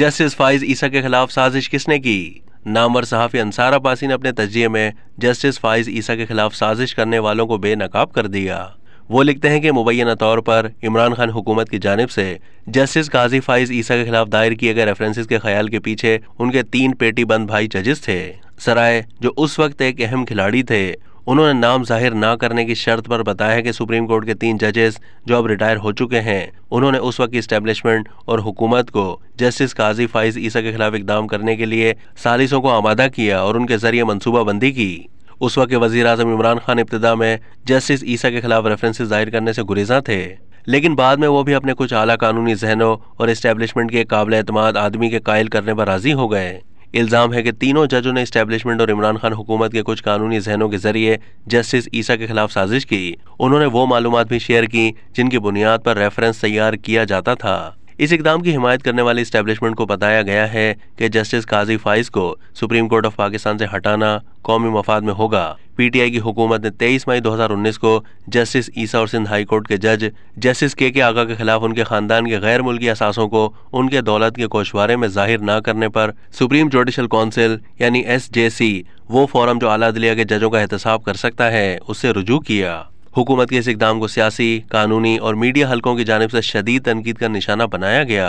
justice फाइज ईसा के खिलाफ साजिश किसने की नामवर सहाफ़ी अंसार अब्बासी ने अपने तजिये में जस्टिस फाइज ईसा के खिलाफ साजिश करने वालों को बेनकाब कर दिया वो लिखते हैं कि मुबैना तौर पर इमरान खान हुकूमत की जानब से जस्टिस काजी फाइज ईसा के खिलाफ दायर किए गए रेफरेंसेस के ख्याल के पीछे उनके तीन पेटी बंद भाई जजिस थे सराय जो उस वक्त एक अहम खिलाड़ी थे उन्होंने नाम जाहिर ना करने की शर्त पर बताया कि सुप्रीम कोर्ट के तीन जजेस जो अब रिटायर हो चुके हैं उन्होंने उस वक्त की स्टेब्लिशमेंट और हुकूमत को जस्टिस काजी फाइज ईसा के खिलाफ इकदाम करने के लिए सालिसों को आमादा किया और उनके जरिए मनसूबाबंदी की उस वक्त के वजीर अजम इमरान खान इब्तदा में जस्टिस ईसा के खिलाफ रेफरेंसेज जाहिर करने से गुरेजा थे लेकिन बाद में वो भी अपने कुछ आला कानूनी जहनों और इस्टेब्लिशमेंट के काबिल अतमाद आदमी के कायल करने पर राजी हो गए इल्ज़ाम है कि तीनों जजों ने इस्टेब्लिशमेंट और इमरान खान हुकूमत के कुछ कानूनी जहनों के जरिए जस्टिस ईसा के खिलाफ साजिश की उन्होंने वो मालूम भी शेयर की जिनकी बुनियाद पर रेफरेंस तैयार किया जाता था इस इकदाम की हिमायत करने वाले इस्टेब्लिशमेंट को बताया गया है कि जस्टिस काजी फाइज को सुप्रीम कोर्ट ऑफ पाकिस्तान से हटाना कौमी मफाद में होगा पीटीआई की हुकूमत ने 23 मई 2019 को जस्टिस ईसा और सिंध हाई कोर्ट के जज जस्टिस के के आगा के खिलाफ उनके खानदान के गैर मुल्की असासों को उनके दौलत के कोशवारे में जाहिर न करने पर सुप्रीम जुडिशल काउंसिल यानी एस वो फोरम जो अला दलिया के जजों का एहतसाब कर सकता है उससे रुजू किया हुकूमत के इस इकदाम को सियासी कानूनी और मीडिया हलकों की जानब से शदीद तनकीद का निशाना बनाया गया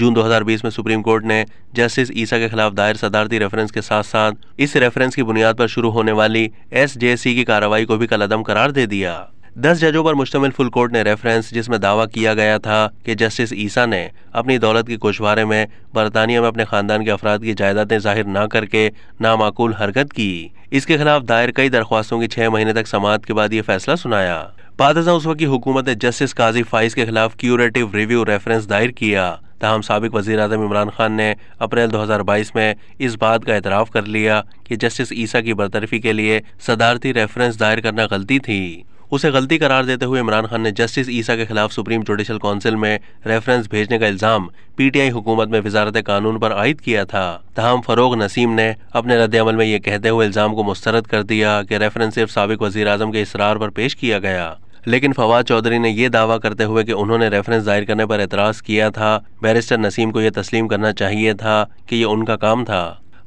जून 2020 में सुप्रीम कोर्ट ने जस्टिस ईसा के खिलाफ दायर सदारती रेफरेंस के साथ साथ इस रेफरेंस की बुनियाद पर शुरू होने वाली एस की कार्रवाई को भी कलदम करार दे दिया दस जजों पर मुश्तमिल फुल कोर्ट ने रेफरेंस जिसमें दावा किया गया था कि जस्टिस ईसा ने अपनी दौलत के कोशवारे में बरतानिया में अपने खानदान के अफराद की जायदादें जाहिर न करके नामाकूल हरकत की इसके खिलाफ दायर कई दरख्वास्तों की छह महीने तक समात के बाद ये फैसला सुनाया बाद उस वक्त की हुकूमत ने जस्टिस काजी फाइज के खिलाफ क्यूरेटिव रिव्यू रेफरेंस दायर किया तहम सबक वजी अजम इमरान खान ने अप्रैल 2022 में इस बात का एतराफ़ कर लिया कि जस्टिस ईसा की बरतरफी के लिए सदारती रेफरेंस दायर करना गलती थी उसे गलती करार देते हुए इमरान खान ने जस्टिस ईसा के खिलाफ सुप्रीम जुडिशल काउंसिल में रेफरेंस भेजने का इल्ज़ाम पीटीआई हुकूमत में वजारत कानून पर आयद किया था तहम फरोग नसीम ने अपने रद्दमल में यह कहते हुए इल्ज़ाम को मुस्तरद कर दिया कि रेफरेंस सिर्फ सबक वजी अजम के इसरार पर पेश किया गया लेकिन फवाद चौधरी ने यह दावा करते हुए कि उन्होंने रेफरेंस दायर करने पर एतराज़ किया था बैरिस्टर नसीम को यह तस्लीम करना चाहिए था कि यह उनका काम था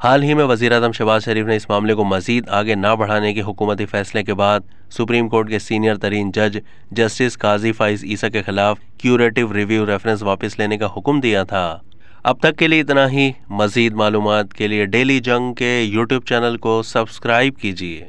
हाल ही में वजी अजम शहबाज शरीफ ने इस मामले को मजीद आगे ना बढ़ाने के हुकूमती फैसले के बाद सुप्रीम कोर्ट के सीनियर तरीन जज जस्टिस काजी फाइज ईसा के खिलाफ क्यूरेटिव रिव्यू रेफरेंस वापस लेने का हुक्म दिया था अब तक के लिए इतना ही मजीद मालूम के लिए डेली जंग के यूट्यूब चैनल को सब्सक्राइब कीजिए